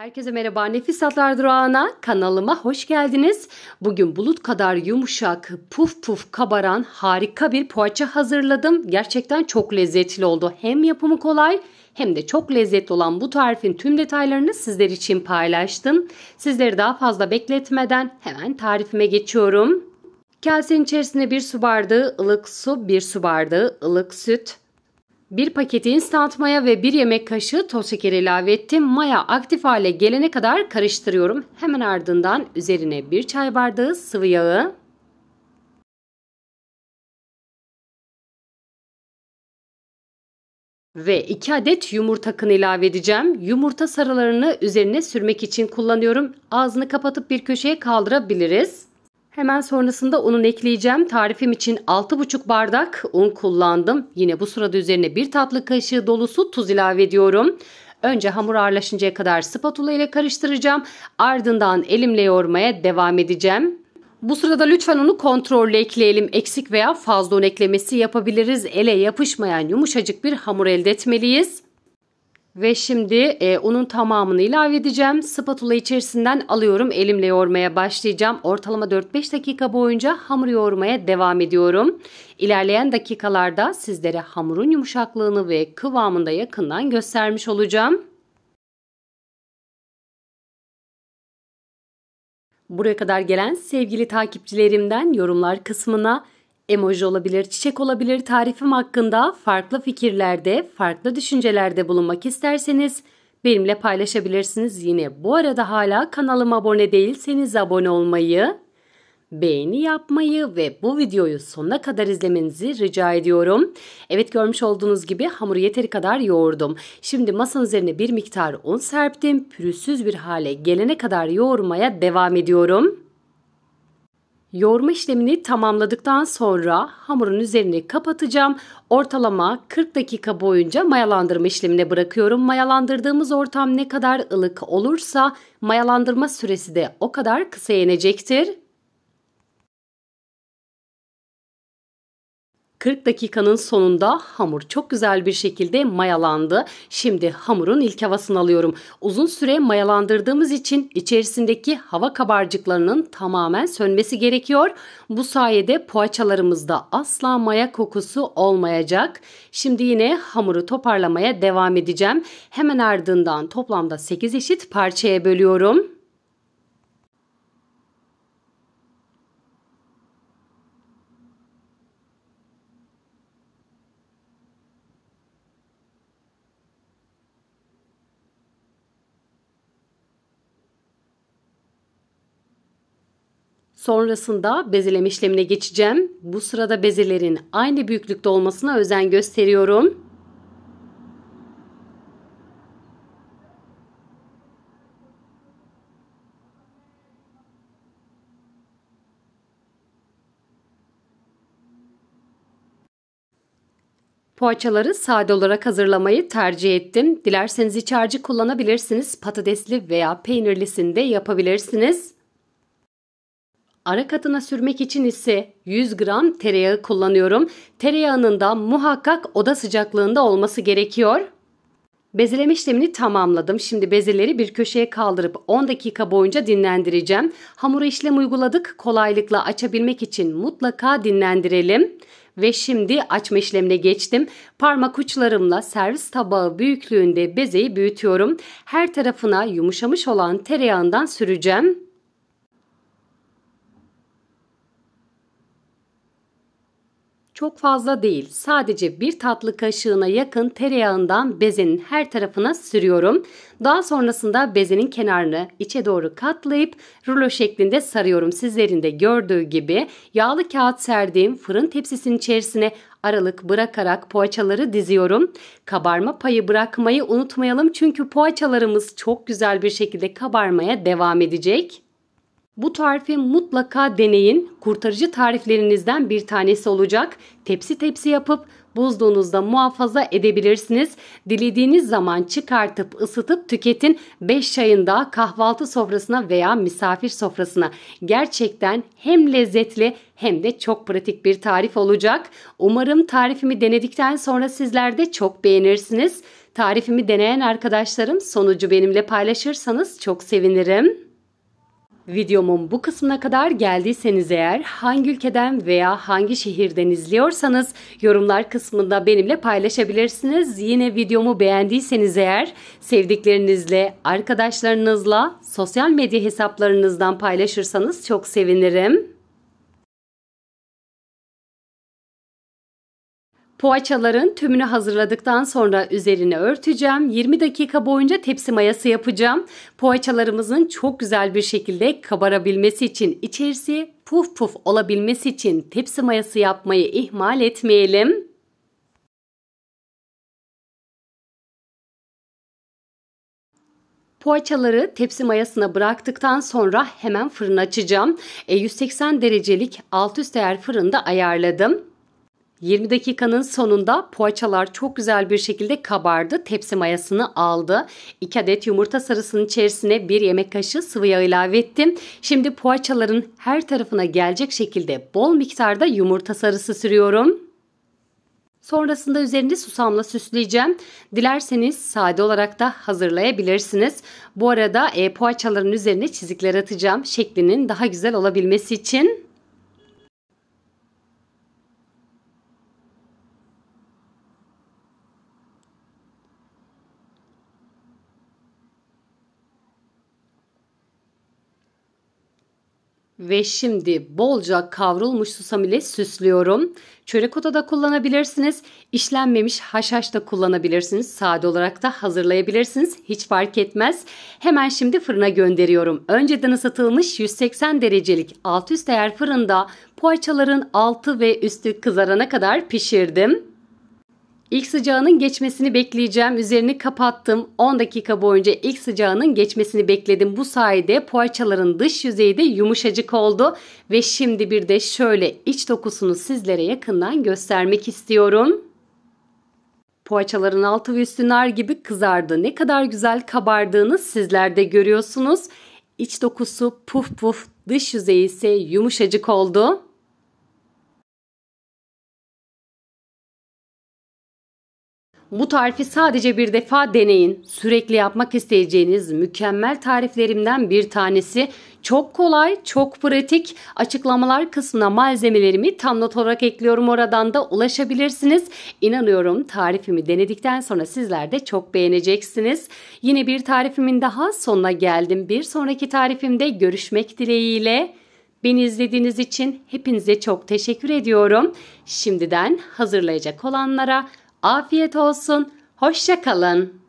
Herkese merhaba. Nefis Atlar Durağı'na kanalıma hoş geldiniz. Bugün bulut kadar yumuşak, puf puf kabaran harika bir poğaça hazırladım. Gerçekten çok lezzetli oldu. Hem yapımı kolay hem de çok lezzetli olan bu tarifin tüm detaylarını sizler için paylaştım. Sizleri daha fazla bekletmeden hemen tarifime geçiyorum. Kasenin içerisine bir su bardağı ılık su, bir su bardağı ılık süt, 1 paket instant maya ve 1 yemek kaşığı toz şeker ilave ettim. Maya aktif hale gelene kadar karıştırıyorum. Hemen ardından üzerine 1 çay bardağı sıvı yağı, ve 2 adet yumurta kın ilave edeceğim. Yumurta sarılarını üzerine sürmek için kullanıyorum. Ağzını kapatıp bir köşeye kaldırabiliriz. Hemen sonrasında unun ekleyeceğim. Tarifim için 6,5 bardak un kullandım. Yine bu sırada üzerine 1 tatlı kaşığı dolusu tuz ilave ediyorum. Önce hamur ağırlaşıncaya kadar spatula ile karıştıracağım. Ardından elimle yoğurmaya devam edeceğim. Bu sırada lütfen onu kontrollü ekleyelim. Eksik veya fazla un eklemesi yapabiliriz. Ele yapışmayan yumuşacık bir hamur elde etmeliyiz. Ve şimdi e, unun tamamını ilave edeceğim. Spatula içerisinden alıyorum. Elimle yoğurmaya başlayacağım. Ortalama 4-5 dakika boyunca hamur yoğurmaya devam ediyorum. İlerleyen dakikalarda sizlere hamurun yumuşaklığını ve kıvamını da yakından göstermiş olacağım. Buraya kadar gelen sevgili takipçilerimden yorumlar kısmına emoji olabilir, çiçek olabilir tarifim hakkında farklı fikirlerde, farklı düşüncelerde bulunmak isterseniz benimle paylaşabilirsiniz. Yine bu arada hala kanalıma abone değilseniz abone olmayı, beğeni yapmayı ve bu videoyu sonuna kadar izlemenizi rica ediyorum. Evet görmüş olduğunuz gibi hamuru yeteri kadar yoğurdum. Şimdi masanın üzerine bir miktar un serptim. Pürüzsüz bir hale gelene kadar yoğurmaya devam ediyorum. Yoğurma işlemini tamamladıktan sonra hamurun üzerini kapatacağım. Ortalama 40 dakika boyunca mayalandırma işlemine bırakıyorum. Mayalandırdığımız ortam ne kadar ılık olursa mayalandırma süresi de o kadar kısa yenecektir. 40 dakikanın sonunda hamur çok güzel bir şekilde mayalandı. Şimdi hamurun ilk havasını alıyorum. Uzun süre mayalandırdığımız için içerisindeki hava kabarcıklarının tamamen sönmesi gerekiyor. Bu sayede poğaçalarımızda asla maya kokusu olmayacak. Şimdi yine hamuru toparlamaya devam edeceğim. Hemen ardından toplamda 8 eşit parçaya bölüyorum. Sonrasında bezeleme işlemine geçeceğim. Bu sırada bezelerin aynı büyüklükte olmasına özen gösteriyorum. Poğaçaları sade olarak hazırlamayı tercih ettim. Dilerseniz iç harcı kullanabilirsiniz. Patatesli veya peynirlisini de yapabilirsiniz ara katına sürmek için ise 100 gram tereyağı kullanıyorum. Tereyağının da muhakkak oda sıcaklığında olması gerekiyor. Bezeleme işlemini tamamladım. Şimdi bezeleri bir köşeye kaldırıp 10 dakika boyunca dinlendireceğim. Hamura işlem uyguladık. Kolaylıkla açabilmek için mutlaka dinlendirelim. Ve şimdi açma işlemine geçtim. Parmak uçlarımla servis tabağı büyüklüğünde bezeyi büyütüyorum. Her tarafına yumuşamış olan tereyağından süreceğim. Çok fazla değil. Sadece bir tatlı kaşığına yakın tereyağından bezenin her tarafına sürüyorum. Daha sonrasında bezenin kenarını içe doğru katlayıp rulo şeklinde sarıyorum. Sizlerin de gördüğü gibi yağlı kağıt serdiğim fırın tepsisinin içerisine aralık bırakarak poğaçaları diziyorum. Kabarma payı bırakmayı unutmayalım çünkü poğaçalarımız çok güzel bir şekilde kabarmaya devam edecek. Bu tarifi mutlaka deneyin. Kurtarıcı tariflerinizden bir tanesi olacak. Tepsi tepsi yapıp buzluğunuzda muhafaza edebilirsiniz. Dilediğiniz zaman çıkartıp ısıtıp tüketin. 5 çayında kahvaltı sofrasına veya misafir sofrasına. Gerçekten hem lezzetli hem de çok pratik bir tarif olacak. Umarım tarifimi denedikten sonra sizler de çok beğenirsiniz. Tarifimi deneyen arkadaşlarım sonucu benimle paylaşırsanız çok sevinirim. Videomun bu kısmına kadar geldiyseniz eğer hangi ülkeden veya hangi şehirden izliyorsanız yorumlar kısmında benimle paylaşabilirsiniz. Yine videomu beğendiyseniz eğer sevdiklerinizle, arkadaşlarınızla, sosyal medya hesaplarınızdan paylaşırsanız çok sevinirim. Poğaçaların tümünü hazırladıktan sonra üzerine örteceğim. 20 dakika boyunca tepsi mayası yapacağım. Poğaçalarımızın çok güzel bir şekilde kabarabilmesi için içerisi puf puf olabilmesi için tepsi mayası yapmayı ihmal etmeyelim. Poğaçaları tepsi mayasına bıraktıktan sonra hemen fırın açacağım. E, 180 derecelik alt üst ayar fırında ayarladım. 20 dakikanın sonunda poğaçalar çok güzel bir şekilde kabardı. Tepsi mayasını aldı. 2 adet yumurta sarısının içerisine 1 yemek kaşığı sıvı yağ ilave ettim. Şimdi poğaçaların her tarafına gelecek şekilde bol miktarda yumurta sarısı sürüyorum. Sonrasında üzerini susamla süsleyeceğim. Dilerseniz sade olarak da hazırlayabilirsiniz. Bu arada e, poğaçaların üzerine çizikler atacağım şeklinin daha güzel olabilmesi için. ve şimdi bolca kavrulmuş susam ile süslüyorum. Çörek otu da kullanabilirsiniz. İşlenmemiş haşhaş da kullanabilirsiniz. Sade olarak da hazırlayabilirsiniz. Hiç fark etmez. Hemen şimdi fırına gönderiyorum. Önceden ısıtılmış 180 derecelik alt üst değer fırında poğaçaların altı ve üstü kızarana kadar pişirdim. İlk sıcağının geçmesini bekleyeceğim. Üzerini kapattım. 10 dakika boyunca ilk sıcağının geçmesini bekledim. Bu sayede poğaçaların dış yüzeyi de yumuşacık oldu. Ve şimdi bir de şöyle iç dokusunu sizlere yakından göstermek istiyorum. Poğaçaların altı ve üstü nar gibi kızardı. Ne kadar güzel kabardığını sizler de görüyorsunuz. İç dokusu puf puf, dış yüzeyi ise yumuşacık oldu. Bu tarifi sadece bir defa deneyin. Sürekli yapmak isteyeceğiniz mükemmel tariflerimden bir tanesi. Çok kolay, çok pratik. Açıklamalar kısmına malzemelerimi tam not olarak ekliyorum. Oradan da ulaşabilirsiniz. İnanıyorum tarifimi denedikten sonra sizler de çok beğeneceksiniz. Yine bir tarifimin daha sonuna geldim. Bir sonraki tarifimde görüşmek dileğiyle. Beni izlediğiniz için hepinize çok teşekkür ediyorum. Şimdiden hazırlayacak olanlara Afiyet olsun, hoşça kalın.